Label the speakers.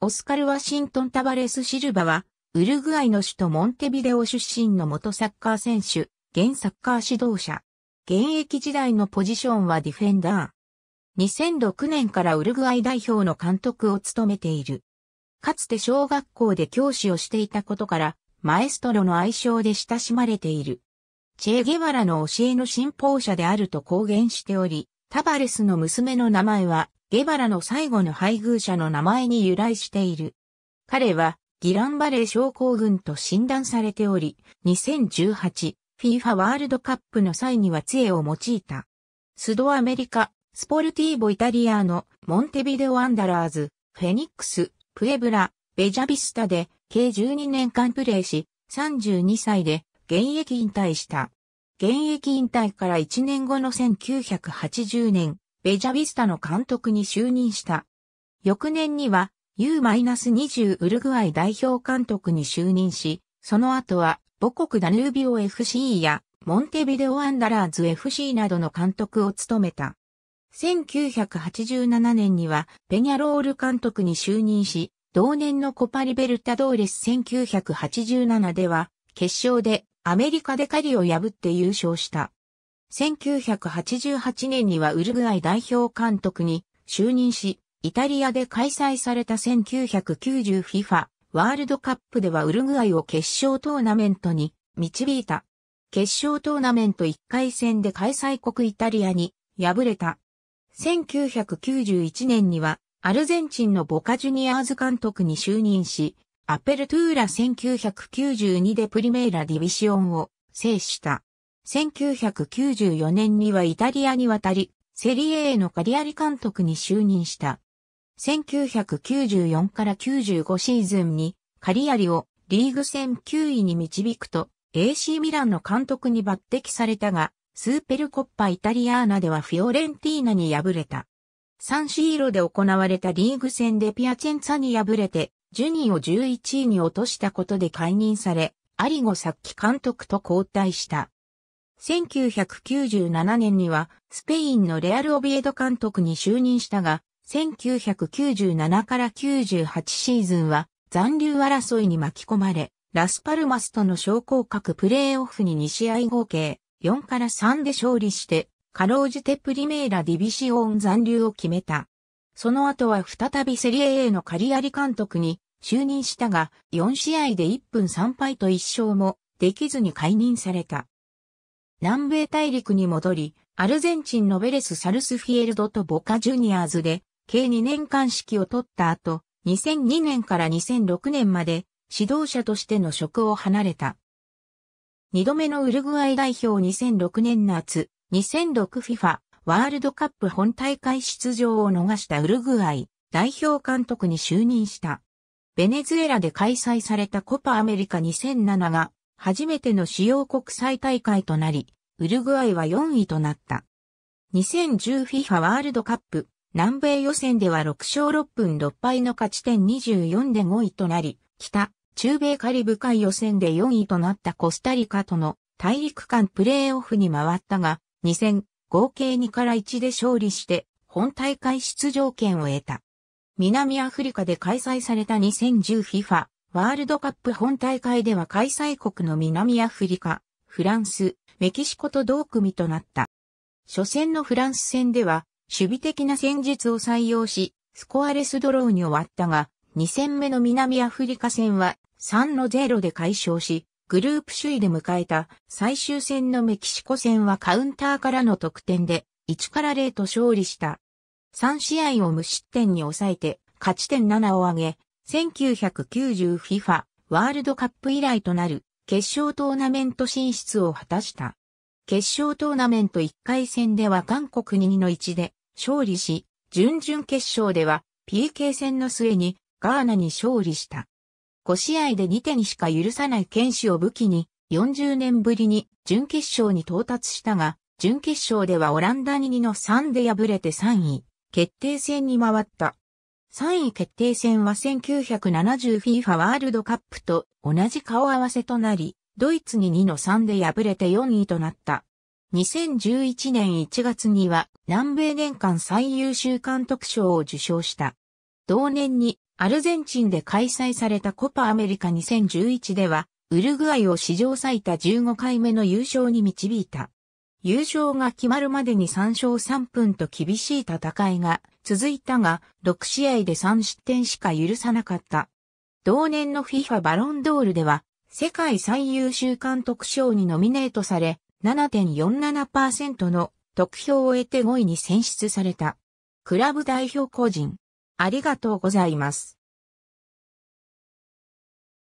Speaker 1: オスカル・ワシントン・タバレス・シルバは、ウルグアイの首都モンテビデオ出身の元サッカー選手、現サッカー指導者。現役時代のポジションはディフェンダー。2006年からウルグアイ代表の監督を務めている。かつて小学校で教師をしていたことから、マエストロの愛称で親しまれている。チェ・ゲバラの教えの信奉者であると公言しており、タバレスの娘の名前はゲバラの最後の配偶者の名前に由来している。彼は、ギランバレー症候群と診断されており、2018、FIFA ワールドカップの際には杖を用いた。スドアメリカ、スポルティーボイタリアのモンテビデオアンダラーズ、フェニックス、プエブラ、ベジャビスタで計12年間プレーし、32歳で現役引退した。現役引退から1年後の1980年、ベジャビスタの監督に就任した。翌年には U-20 ウルグアイ代表監督に就任し、その後は母国ダヌービオ FC やモンテビデオアンダラーズ FC などの監督を務めた。1987年にはペニャロール監督に就任し、同年のコパリベルタドーレス1987では決勝でアメリカでカリを破って優勝した。1988年にはウルグアイ代表監督に就任し、イタリアで開催された 1990FIFA ワールドカップではウルグアイを決勝トーナメントに導いた。決勝トーナメント1回戦で開催国イタリアに敗れた。1991年にはアルゼンチンのボカジュニアーズ監督に就任し、アペルトゥーラ1992でプリメイラディビシオンを制した。1994年にはイタリアに渡り、セリエ A のカリアリ監督に就任した。1994から95シーズンにカリアリをリーグ戦9位に導くと AC ミランの監督に抜擢されたが、スーペルコッパイタリアーナではフィオレンティーナに敗れた。サンシーロで行われたリーグ戦でピアチェンツァに敗れて、ジュニーを11位に落としたことで解任され、アリゴサッキ監督と交代した。1997年にはスペインのレアル・オビエド監督に就任したが、1997から98シーズンは残留争いに巻き込まれ、ラスパルマスとの昇降格プレーオフに2試合合計4から3で勝利して、かろうじてプリメーラディビシオン残留を決めた。その後は再びセリエ A のカリアリ監督に就任したが、4試合で1分3敗と1勝もできずに解任された。南米大陸に戻り、アルゼンチンのベレス・サルスフィエルドとボカジュニアーズで、計2年間指揮を取った後、2002年から2006年まで指導者としての職を離れた。2度目のウルグアイ代表2006年夏、2006FIFA ワールドカップ本大会出場を逃したウルグアイ代表監督に就任した。ベネズエラで開催されたコパアメリカ2007が初めての主要国際大会となり、ウルグアイは4位となった。2010FIFA ワールドカップ南米予選では6勝6分6敗の勝ち点24で5位となり、北、中米カリブ海予選で4位となったコスタリカとの大陸間プレーオフに回ったが、2戦合計2から1で勝利して本大会出場権を得た。南アフリカで開催された 2010FIFA ワールドカップ本大会では開催国の南アフリカ、フランス、メキシコと同組となった。初戦のフランス戦では、守備的な戦術を採用し、スコアレスドローに終わったが、2戦目の南アフリカ戦は3の0で解消し、グループ首位で迎えた最終戦のメキシコ戦はカウンターからの得点で1から0と勝利した。3試合を無失点に抑えて勝ち点7を挙げ、1990FIFA ワールドカップ以来となる決勝トーナメント進出を果たした。決勝トーナメント1回戦では韓国2の1で勝利し、準々決勝では PK 戦の末にガーナに勝利した。5試合で2手にしか許さない剣士を武器に40年ぶりに準決勝に到達したが、準決勝ではオランダに2の3で敗れて3位、決定戦に回った。3位決定戦は 1970FIFA ワールドカップと同じ顔合わせとなり、ドイツに2の3で敗れて4位となった。2011年1月には南米年間最優秀監督賞を受賞した。同年にアルゼンチンで開催されたコパアメリカ2011では、ウルグアイを史上最多15回目の優勝に導いた。優勝が決まるまでに3勝3分と厳しい戦いが続いたが、6試合で3失点しか許さなかった。同年の FIFA バロンドールでは、世界最優秀監督賞にノミネートされ、7.47%の得票を得て5位に選出された。クラブ代表個人。ありがとうございます。